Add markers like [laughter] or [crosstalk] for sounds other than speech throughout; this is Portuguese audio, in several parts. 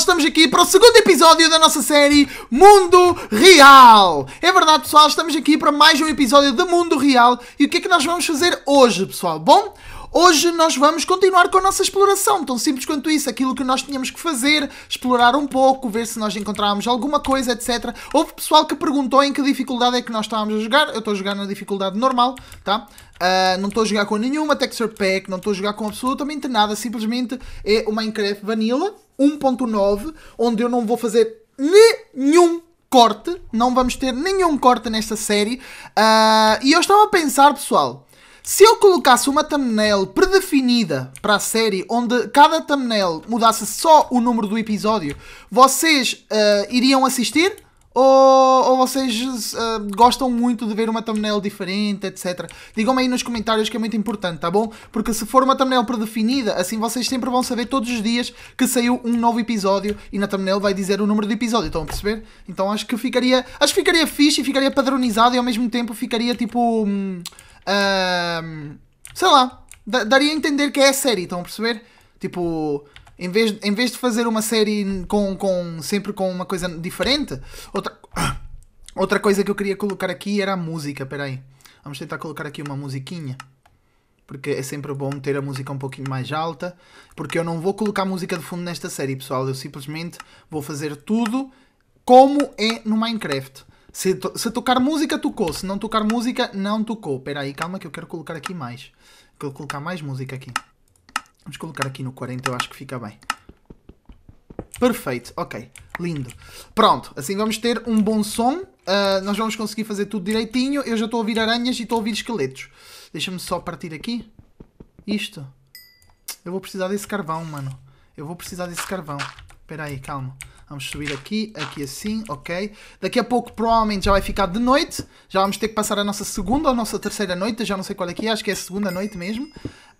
estamos aqui para o segundo episódio da nossa série Mundo Real. É verdade, pessoal, estamos aqui para mais um episódio de Mundo Real. E o que é que nós vamos fazer hoje, pessoal? Bom, Hoje nós vamos continuar com a nossa exploração, tão simples quanto isso, aquilo que nós tínhamos que fazer, explorar um pouco, ver se nós encontrávamos alguma coisa, etc. Houve pessoal que perguntou em que dificuldade é que nós estávamos a jogar, eu estou a jogar na dificuldade normal, tá? Uh, não estou a jogar com nenhuma texture pack, não estou a jogar com absolutamente nada, simplesmente é o Minecraft Vanilla, 1.9, onde eu não vou fazer nenhum corte, não vamos ter nenhum corte nesta série. Uh, e eu estava a pensar, pessoal, se eu colocasse uma thumbnail predefinida para a série, onde cada thumbnail mudasse só o número do episódio, vocês uh, iriam assistir? Ou, ou vocês uh, gostam muito de ver uma thumbnail diferente, etc. Digam-me aí nos comentários que é muito importante, tá bom? Porque se for uma thumbnail predefinida, assim vocês sempre vão saber todos os dias que saiu um novo episódio e na thumbnail vai dizer o número de episódio, estão a perceber? Então acho que ficaria, acho que ficaria fixe e ficaria padronizado e ao mesmo tempo ficaria tipo. Hum, hum, sei lá, daria a entender que é a série, estão a perceber? Tipo, em vez, em vez de fazer uma série com, com sempre com uma coisa diferente, outra, [coughs] outra coisa que eu queria colocar aqui era a música. Espera aí. Vamos tentar colocar aqui uma musiquinha. Porque é sempre bom ter a música um pouquinho mais alta. Porque eu não vou colocar música de fundo nesta série, pessoal. Eu simplesmente vou fazer tudo como é no Minecraft. Se, to se, tocar música, tocou. Se não tocar música, não tocou. Espera aí, calma que eu quero colocar aqui mais. Quero colocar mais música aqui. Vamos colocar aqui no 40, eu acho que fica bem. Perfeito, ok, lindo. Pronto, assim vamos ter um bom som. Uh, nós vamos conseguir fazer tudo direitinho. Eu já estou a ouvir aranhas e estou a ouvir esqueletos. Deixa-me só partir aqui. Isto. Eu vou precisar desse carvão, mano. Eu vou precisar desse carvão. Espera aí, calma. Vamos subir aqui, aqui assim, ok. Daqui a pouco provavelmente já vai ficar de noite. Já vamos ter que passar a nossa segunda ou a nossa terceira noite. Já não sei qual é que é, acho que é a segunda noite mesmo.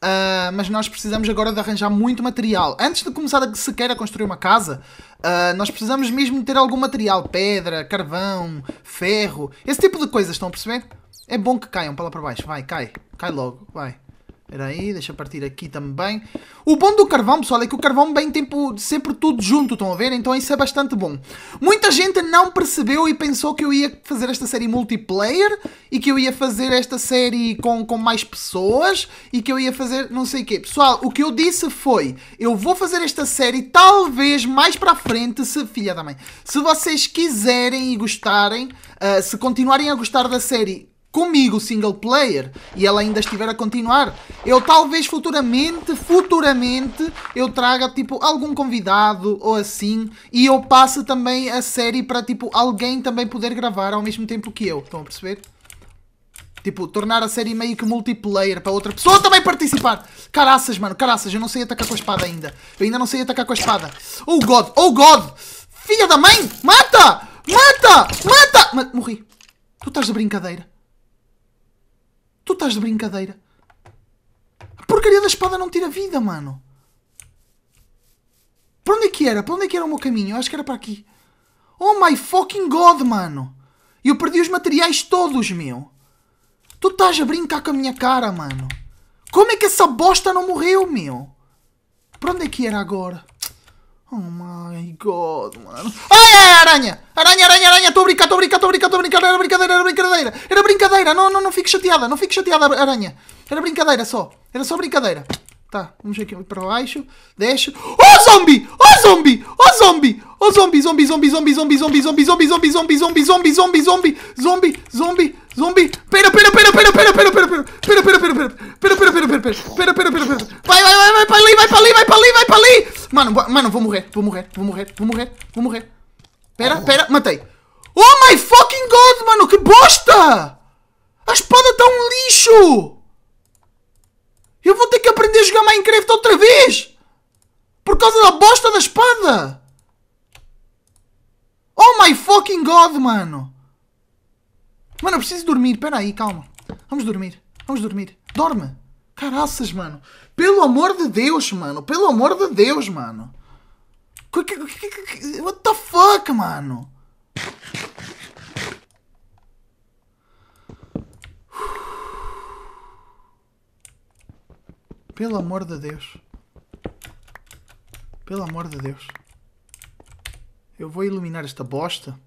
Uh, mas nós precisamos agora de arranjar muito material. Antes de começar a sequer a construir uma casa, uh, nós precisamos mesmo de ter algum material: pedra, carvão, ferro, esse tipo de coisas, estão a perceber? É bom que caiam para lá para baixo, vai, cai, cai logo, vai. Espera aí, deixa partir aqui também. O bom do carvão, pessoal, é que o carvão vem tempo sempre tudo junto, estão a ver? Então isso é bastante bom. Muita gente não percebeu e pensou que eu ia fazer esta série multiplayer e que eu ia fazer esta série com, com mais pessoas e que eu ia fazer não sei o quê. Pessoal, o que eu disse foi, eu vou fazer esta série talvez mais para frente, se filha da mãe, se vocês quiserem e gostarem, uh, se continuarem a gostar da série comigo, single player, e ela ainda estiver a continuar, eu talvez futuramente, futuramente, eu traga tipo algum convidado ou assim, e eu passe também a série para tipo alguém também poder gravar ao mesmo tempo que eu. Estão a perceber? Tipo, tornar a série meio que multiplayer para outra pessoa também participar. Caraças, mano, caraças, eu não sei atacar com a espada ainda. Eu ainda não sei atacar com a espada. Oh god, oh god! Filha da mãe! Mata! Mata! Mata! morri. Tu estás de brincadeira. Tu estás de brincadeira. A porcaria da espada não tira vida, mano. Para onde é que era? Para onde é que era o meu caminho? Eu acho que era para aqui. Oh my fucking god, mano. Eu perdi os materiais todos, meu. Tu estás a brincar com a minha cara, mano. Como é que essa bosta não morreu, meu? Para onde é que era agora? Oh my god, mano. Ai, ai, aranha! Aranha, aranha, aranha! Estou a brincar, estou a brincar, estou a brincar, estou a brincar. Era brincadeira, era brincadeira. Era brincadeira. Não, não, não fique chateada, não fique chateada, aranha. Era brincadeira só. Era só brincadeira. Tá, vamos aqui para baixo. Desce. Oh, zombie! Oh, zombie! Oh, zombie! Oh, zombie, zombie, zombie, zombie, zombie, zombie, zombie, zombie, zombie, zombie, zombie, zombie, zombie, zombie, zombie, zombie, Mano, vou morrer, vou morrer, vou morrer, vou morrer, vou morrer. Pera, pera, matei. Oh my fucking god, mano, que bosta! A espada tá um lixo! Eu vou ter que aprender a jogar Minecraft outra vez! Por causa da bosta da espada! Oh my fucking god, mano! Mano, eu preciso dormir, pera aí, calma. Vamos dormir, vamos dormir. Dorme! Caraças, mano. Pelo amor de Deus, mano. Pelo amor de Deus, mano. What the fuck, mano? Pelo amor de Deus. Pelo amor de Deus. Eu vou iluminar esta bosta.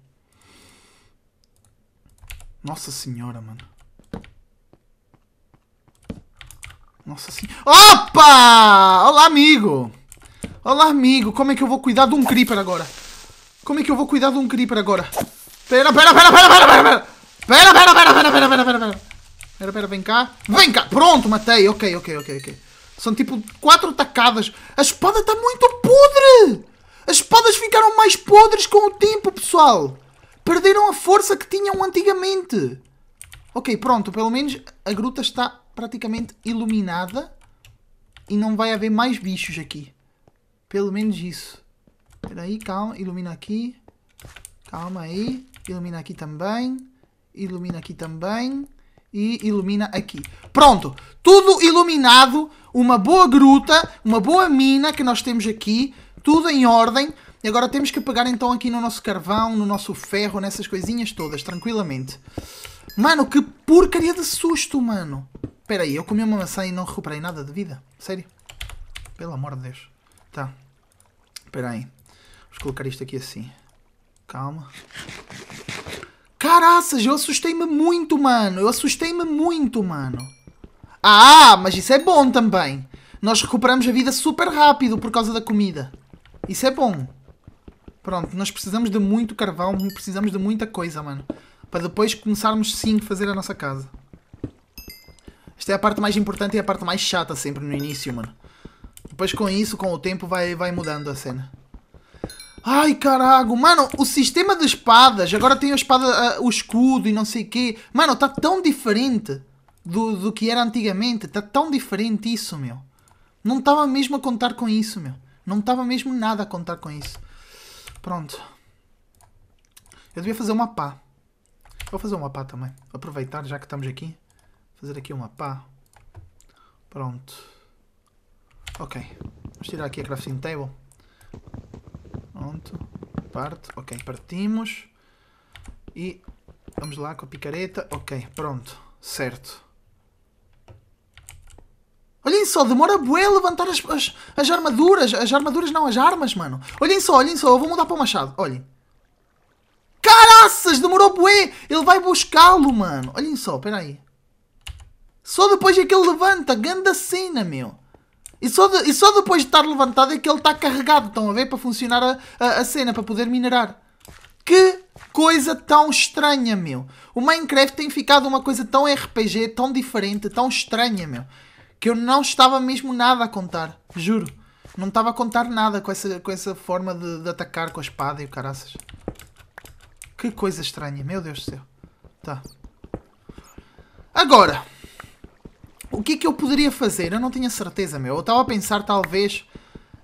Nossa senhora, mano. Nossa senhora. Opa! Olá, amigo! Olá amigo. Como é que eu vou cuidar de um creeper agora? Como é que eu vou cuidar de um creeper agora? Pera, pera, pera, pera, pera, pera, pera. Pera, pera, pera, pera, pera, pera, pera. Pera, pera, vem cá. Vem cá. Pronto, matei. Ok, ok, ok, ok. São tipo quatro tacadas. A espada está muito podre. As espadas ficaram mais podres com o tempo, pessoal. Perderam a força que tinham antigamente. Ok, pronto. Pelo menos a gruta está praticamente iluminada. E não vai haver mais bichos aqui. Pelo menos isso. Peraí, calma. Ilumina aqui. Calma aí. Ilumina aqui também. Ilumina aqui também. E ilumina aqui. Pronto. Tudo iluminado. Uma boa gruta. Uma boa mina que nós temos aqui. Tudo em ordem. E agora temos que pegar então aqui no nosso carvão, no nosso ferro, nessas coisinhas todas, tranquilamente. Mano, que porcaria de susto, mano. Espera aí, eu comi uma maçã e não recuperei nada de vida. Sério. Pelo amor de Deus. Tá. Espera aí. Vamos colocar isto aqui assim. Calma. Caraças, eu assustei-me muito, mano. Eu assustei-me muito, mano. Ah, mas isso é bom também. Nós recuperamos a vida super rápido por causa da comida. Isso é bom. Pronto, nós precisamos de muito carvão, precisamos de muita coisa, mano. Para depois começarmos sim a fazer a nossa casa. Esta é a parte mais importante e a parte mais chata sempre no início, mano depois com isso, com o tempo, vai, vai mudando a cena. Ai, carago, mano, o sistema de espadas, agora tem a espada, o escudo e não sei o quê. Mano, tá tão diferente do, do que era antigamente, tá tão diferente isso, meu. Não tava mesmo a contar com isso, meu. Não tava mesmo nada a contar com isso. Pronto. Eu devia fazer uma pá. Vou fazer uma pá também. Aproveitar, já que estamos aqui. Fazer aqui uma pá. Pronto. Ok. Vamos tirar aqui a crafting table. Pronto. Parte. Ok, partimos. E vamos lá com a picareta. Ok, pronto. Certo. Olhem só, demora bué a levantar as, as, as, armaduras. As armaduras não, as armas, mano. Olhem só, olhem só. Eu vou mudar para o machado. Olhem. Caraças, demorou bué. Ele vai buscá-lo, mano. Olhem só, espera aí. Só depois é que ele levanta. Ganda cena, meu. E só, de, e só depois de estar levantado é que ele está carregado, estão a ver? Para funcionar a, a, a cena, para poder minerar. Que coisa tão estranha, meu. O Minecraft tem ficado uma coisa tão RPG, tão diferente, tão estranha, meu. Que eu não estava mesmo nada a contar, juro. Não estava a contar nada com essa, com essa forma de, de atacar com a espada e o caraças. Que coisa estranha, meu Deus do céu. Tá. Agora, o que é que eu poderia fazer? Eu não tinha certeza, meu. Eu estava a pensar, talvez,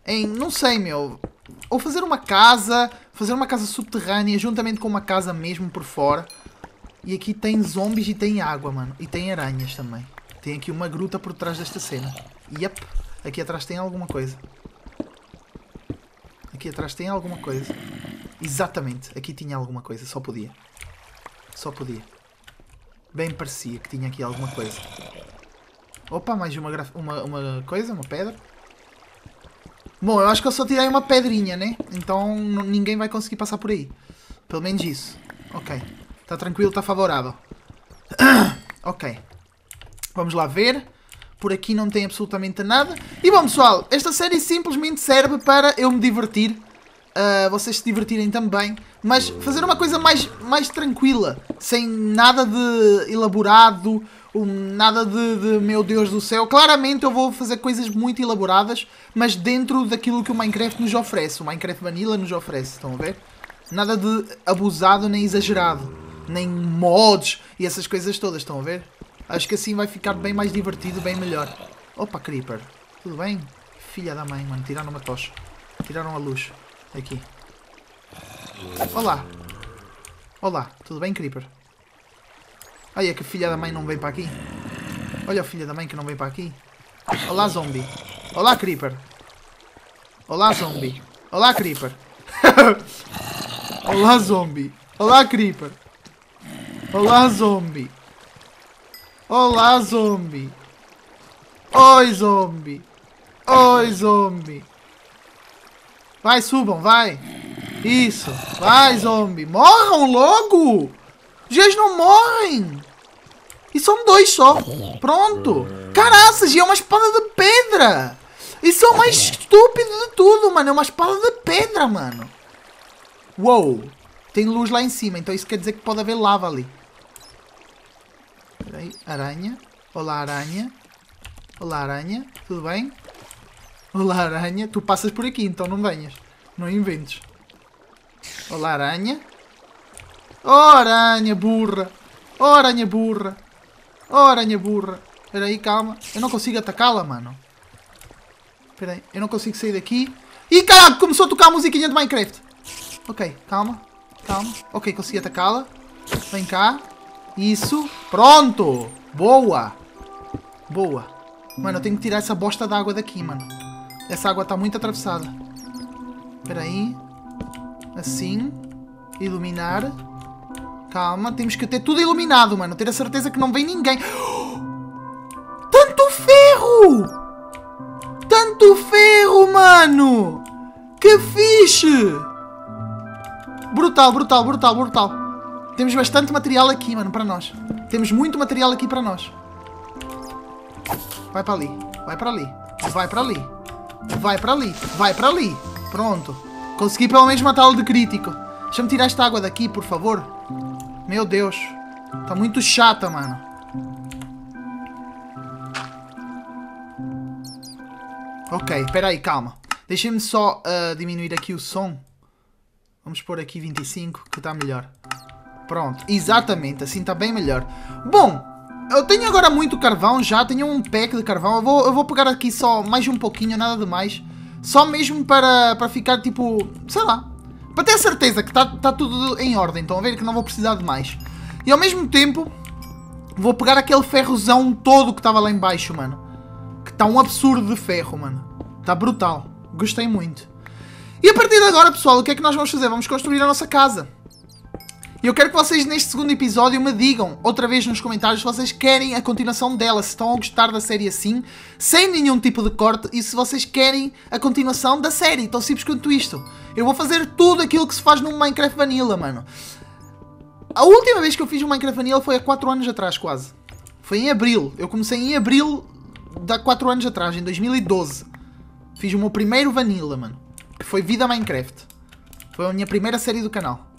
em, não sei, meu, ou fazer uma casa, fazer uma casa subterrânea juntamente com uma casa mesmo por fora. E aqui tem zombies e tem água, mano. E tem aranhas também. Tem aqui uma gruta por trás desta cena. Yep, aqui atrás tem alguma coisa. Aqui atrás tem alguma coisa. Exatamente, aqui tinha alguma coisa, só podia. Só podia. Bem parecia que tinha aqui alguma coisa. Opa, mais uma, uma, uma coisa, uma pedra. Bom, eu acho que eu só tirei uma pedrinha, né? Então ninguém vai conseguir passar por aí. Pelo menos isso. Ok. Está tranquilo, está favorável. [coughs] ok. Vamos lá ver. Por aqui não tem absolutamente nada. E bom, pessoal, esta série simplesmente serve para eu me divertir. Uh, vocês se divertirem também. Mas fazer uma coisa mais, mais tranquila. Sem nada de elaborado nada de, de, meu Deus do céu. Claramente eu vou fazer coisas muito elaboradas, mas dentro daquilo que o Minecraft nos oferece. O Minecraft Vanilla nos oferece, estão a ver? Nada de abusado nem exagerado. Nem mods e essas coisas todas, estão a ver? Acho que assim vai ficar bem mais divertido, bem melhor. Opa, Creeper. Tudo bem? Filha da mãe, mano. Tiraram uma tocha. Tiraram a luz. Aqui. Olá. Olá. Tudo bem, Creeper? é que filha da mãe não vem para aqui. Olha a filha da mãe que não vem para aqui. Olá, zombie. Olá, creeper. Olá, zombie. Olá, creeper. [laughs] Olá, zombie. Olá, creeper. Olá, zombie. Olá, zombie. Oi, zombie. Oi, zombie. Vai, subam, vai. Isso. Vai, zombie. Morram logo. G não morrem. E são dois só. Pronto. Caraca, G é uma espada de pedra. Isso é o mais estúpido de tudo, mano. É uma espada de pedra, mano. Uou. Tem luz lá em cima, então isso quer dizer que pode haver lava ali. Peraí, aranha. Olá, aranha. Olá, aranha. Tudo bem? Olá, aranha. Tu passas por aqui, então não venhas. Não inventes. Olá, aranha. Oh, aranha burra! Oh, aranha burra! Oh, aranha burra! Espera aí, calma. Eu não consigo atacá-la, mano. Espera aí, eu não consigo sair daqui. Ih, caraca, começou a tocar a musiquinha de Minecraft. Ok, calma, calma. Ok, consegui atacá-la. Vem cá. Isso. Pronto! Boa! Boa. Mano, eu tenho que tirar essa bosta d'água daqui, mano. Essa água está muito atravessada. Espera aí. Assim. Iluminar. Calma, temos que ter tudo iluminado, mano. Ter a certeza que não vem ninguém. [gasps] Tanto ferro! Tanto ferro, mano! Que fixe! Brutal, brutal, brutal, brutal. Temos bastante material aqui, mano, para nós. Temos muito material aqui para nós. Vai para ali, vai para ali, vai para ali, vai para ali, vai para ali. Pronto. Consegui pelo menos matá-lo de crítico. Deixa-me tirar esta água daqui, por favor. Meu Deus. Tá muito chata, mano. Ok, espera aí, calma. Deixem-me só uh, diminuir aqui o som. Vamos pôr aqui 25, que está melhor. Pronto, exatamente, assim está bem melhor. Bom, eu tenho agora muito carvão já, tenho um pack de carvão. Eu vou, eu vou pegar aqui só mais um pouquinho, nada demais. Só mesmo para, para ficar tipo, sei lá, para ter certeza que está tá tudo em ordem, estão a ver que não vou precisar de mais. E ao mesmo tempo, vou pegar aquele ferrozão todo que estava lá embaixo, mano. Que está um absurdo de ferro, mano. Está brutal. Gostei muito. E a partir de agora, pessoal, o que é que nós vamos fazer? Vamos construir a nossa casa. E eu quero que vocês neste segundo episódio me digam, outra vez nos comentários, se vocês querem a continuação dela, se estão a gostar da série assim, sem nenhum tipo de corte, e se vocês querem a continuação da série, tão simples quanto isto. Eu vou fazer tudo aquilo que se faz num Minecraft Vanilla, mano. A última vez que eu fiz um Minecraft Vanilla foi há 4 anos atrás, quase. Foi em Abril. Eu comecei em Abril de 4 anos atrás, em 2012. Fiz o meu primeiro Vanilla, mano. Que foi Vida Minecraft. Foi a minha primeira série do canal.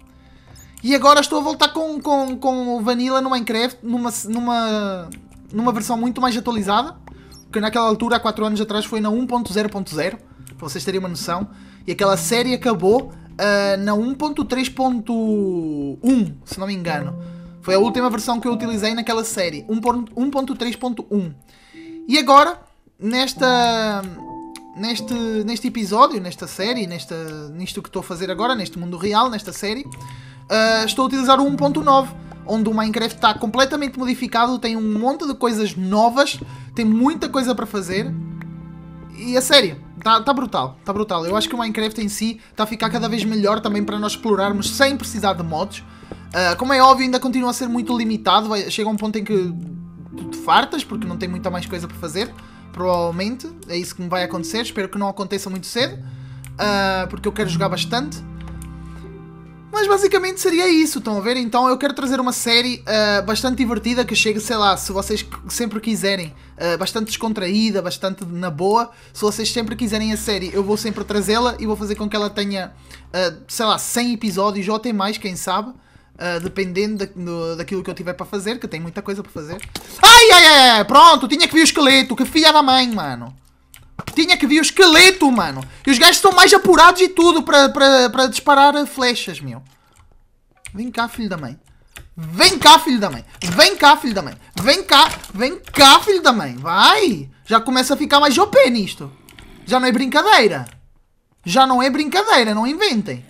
E agora estou a voltar com, com, com o Vanilla no Minecraft, numa, numa, numa versão muito mais atualizada, que naquela altura, há 4 anos atrás, foi na 1.0.0, para vocês terem uma noção. E aquela série acabou uh, na 1.3.1, se não me engano. Foi a última versão que eu utilizei naquela série, 1.3.1. E agora, nesta neste, neste episódio, nesta série, nesta, nisto que estou a fazer agora, neste mundo real, nesta série, ah, estou a utilizar o 1.9, onde o Minecraft está completamente modificado, tem um monte de coisas novas, tem muita coisa para fazer. E a sério, está tá brutal, está brutal. Eu acho que o Minecraft em si está a ficar cada vez melhor também para nós explorarmos sem precisar de mods. Uh, como é óbvio, ainda continua a ser muito limitado, vai, chega a um ponto em que tu te fartas, porque não tem muita mais coisa para fazer, provavelmente. É isso que me vai acontecer, espero que não aconteça muito cedo, uh, porque eu quero jogar bastante. Mas basicamente seria isso, estão a ver? Então eu quero trazer uma série uh, bastante divertida que chegue, sei lá, se vocês sempre quiserem, uh, bastante descontraída, bastante na boa. Se vocês sempre quiserem a série, eu vou sempre trazê-la e vou fazer com que ela tenha, uh, sei lá, 100 episódios ou até mais, quem sabe. dependendo da, daquilo que eu tiver para fazer, que eu tenho muita coisa para fazer. Ai, ai, ai, pronto, tinha que vir o esqueleto, que filha da mãe, mano. Tinha que vir o esqueleto, mano. E os gajos estão mais apurados e tudo para, para, para disparar flechas, meu. Vem cá, filho da mãe. Vem cá, filho da mãe. Vem cá, filho da mãe. Vem cá. Vem cá, filho da mãe. Vai. Já começa a ficar mais OP nisto. Já não é brincadeira. Já não é brincadeira. Não inventem.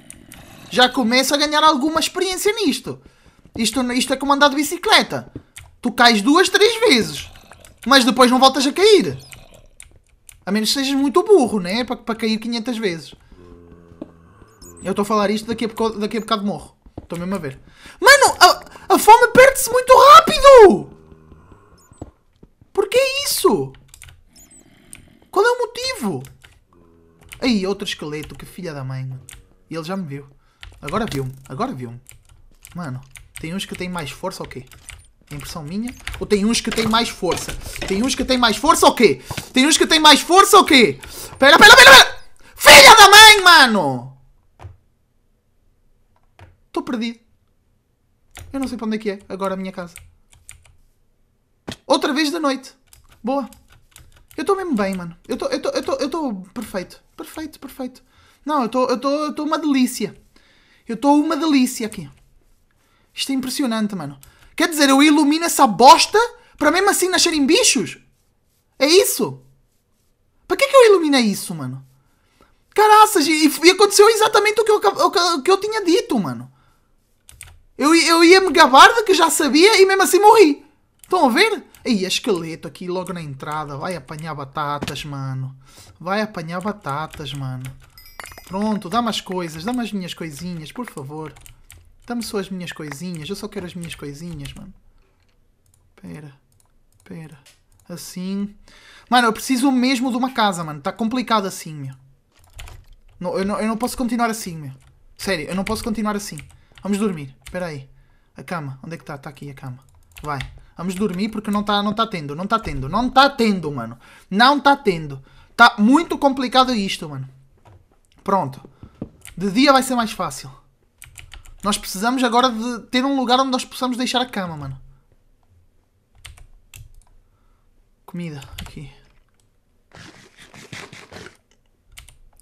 Já começa a ganhar alguma experiência nisto. Isto, isto é como andar de bicicleta. Tu cais duas, três vezes. Mas depois não voltas a cair. A menos que sejas muito burro, né? Para, cair 500 vezes. Eu estou a falar isto, daqui a bocado, daqui a bocado morro. Estou mesmo a ver. Mano, a, a fome perde-se muito rápido! Por que isso? Qual é o motivo? Aí, outro esqueleto, que filha da mãe. E ele já me viu. Agora viu-me, agora viu-me. Mano, tem uns que têm mais força ou okay. quê? Impressão minha? Ou tem uns que têm mais força? Tem uns que têm mais força ou quê? Tem uns que têm mais força ou quê? Pera, pera, pera, pera! Filha da mãe, mano! Estou perdido. Eu não sei para onde é que é agora a minha casa. Outra vez da noite. Boa. Eu estou mesmo bem, mano. Eu estou perfeito. Perfeito, perfeito. Não, eu estou uma delícia. Eu estou uma delícia aqui. Isto é impressionante, mano. Quer dizer, eu ilumino essa bosta para mesmo assim nascerem bichos? É isso? Para que que eu iluminei isso, mano? Caraças, e, e aconteceu exatamente o que eu, o, o que eu tinha dito, mano. Eu, eu ia me gabar de que já sabia e mesmo assim morri. Estão a ver? Ei, é esqueleto aqui logo na entrada. Vai apanhar batatas, mano. Vai apanhar batatas, mano. Pronto, dá mais coisas, dá mais minhas coisinhas, por favor. Dá-me só as minhas coisinhas. Eu só quero as minhas coisinhas, mano. Pera. Pera. Assim. Mano, eu preciso mesmo de uma casa, mano. Está complicado assim, meu. Não, eu, não, eu não posso continuar assim, meu. Sério, eu não posso continuar assim. Vamos dormir. Espera aí. A cama. Onde é que está? Está aqui a cama. Vai. Vamos dormir porque não está não tá tendo. Não está tendo. Não está tendo, mano. Não está tendo. Está muito complicado isto, mano. Pronto. De dia vai ser mais fácil. Nós precisamos agora de ter um lugar onde nós possamos deixar a cama, mano. Comida, aqui.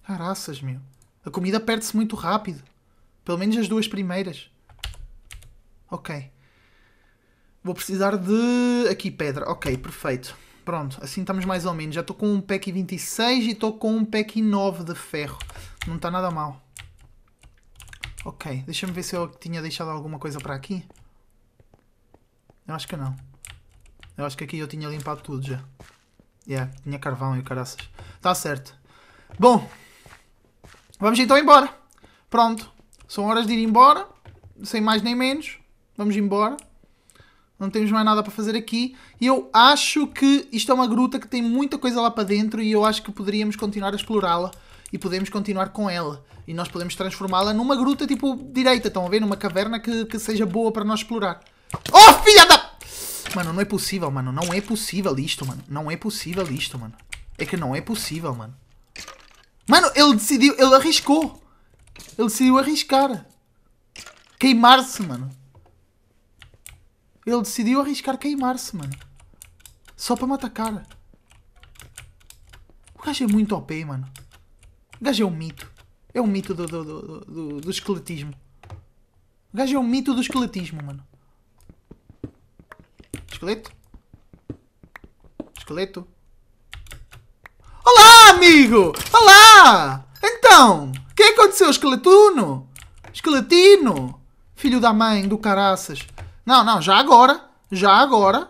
Caraças, meu. A comida perde-se muito rápido. Pelo menos as duas primeiras. Ok. Vou precisar de... Aqui, pedra. Ok, perfeito. Pronto, assim estamos mais ou menos. Já estou com um pack 26 e estou com um pack 9 de ferro. Não está nada mal. Ok, deixa-me ver se eu tinha deixado alguma coisa para aqui. Eu acho que não. Eu acho que aqui eu tinha limpado tudo já. Yeah, tinha carvão e o caraças. Tá certo. Bom, vamos então embora. Pronto, são horas de ir embora. Sem mais nem menos. Vamos embora. Não temos mais nada para fazer aqui. E eu acho que isto é uma gruta que tem muita coisa lá para dentro e eu acho que poderíamos continuar a explorá-la e podemos continuar com ela. E nós podemos transformá-la numa gruta tipo direita, estão a ver? Numa caverna que, que seja boa para nós explorar. Oh, filha da... Mano, não é possível, mano. Não é possível isto, mano. Não é possível isto, mano. É que não é possível, mano. Mano, ele decidiu... Ele arriscou. Ele decidiu arriscar. Queimar-se, mano. Ele decidiu arriscar queimar-se, mano. Só para me atacar. O gajo é muito OP, mano. O gajo é um mito. É um mito do, do, do, do, do esqueletismo. O gajo é um mito do esqueletismo, mano. Esqueleto? Esqueleto? Olá, amigo! Olá! Então, o é que aconteceu, esqueletuno? Esqueletino? Filho da mãe, do caraças. Não, não, já agora. Já agora.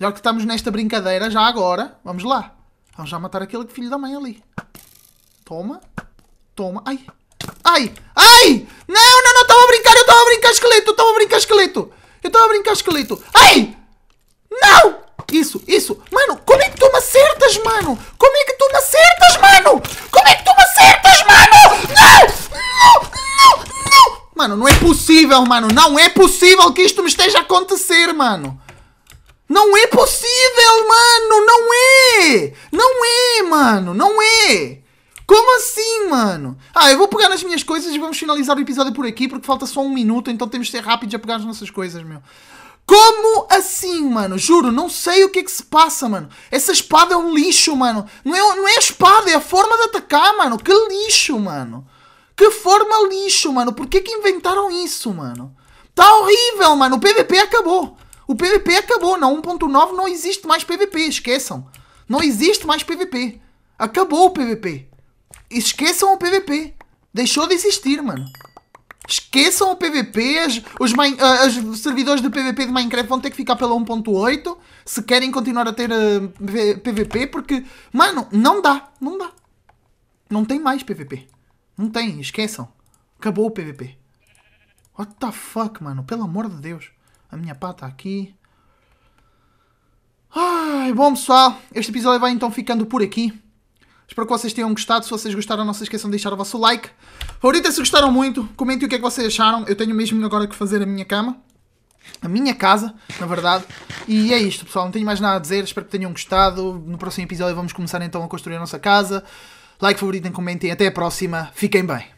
Já que estamos nesta brincadeira, já agora. Vamos lá. Vamos já matar aquele filho da mãe ali. Toma. Toma. Ai. Ai. Ai! Não, não, não. Estava a brincar. Eu estava a brincar esqueleto. Estava a brincar esqueleto. Eu estava a brincar esqueleto. Ai! Não! Isso, isso. Mano, como é que tu me acertas, mano? Como é que tu me acertas, mano? Como é que tu me acertas, mano? Não! Não! Não! Não! Mano, não é possível, mano. Não é possível que isto me esteja a acontecer, mano. Não é possível, mano! Não é! Não é, mano! Não é! Como assim, mano? Ah, eu vou pegar nas minhas coisas e vamos finalizar o episódio por aqui porque falta só um minuto, então temos de ser rápidos a pegar as nossas coisas, meu. Como assim, mano? Juro, não sei o que é que se passa, mano. Essa espada é um lixo, mano. Não é, não é a espada, é a forma de atacar, mano. Que lixo, mano. Que forma lixo, mano. Por que que inventaram isso, mano? Tá horrível, mano. O PVP acabou. O PVP acabou. Na 1.9 não existe mais PVP, esqueçam. Não existe mais PVP. Acabou o PVP. Esqueçam o PVP. Deixou de existir, mano. Esqueçam o PVP, as, os, uh, ah, os, servidores do PVP de Minecraft vão ter que ficar pela 1.8 se querem continuar a ter uh, ah, PVP, porque, mano, não dá, não dá. Não tem mais PVP. Não tem, esqueçam. Acabou o PVP. What the fuck, mano, pelo amor de Deus. A minha pata tá aqui. Ai, bom pessoal, este episódio vai então ficando por aqui. Espero que vocês tenham gostado. Se vocês gostaram, não se esqueçam de deixar o vosso like. Favorita se gostaram muito. Comentem o que é que vocês acharam. Eu tenho mesmo agora que fazer a minha cama. A minha casa, na verdade. E é isto, pessoal. Não tenho mais nada a dizer. Espero que tenham gostado. No próximo episódio vamos começar então a construir a nossa casa. Like, favoritem, comentem. Até a próxima. Fiquem bem.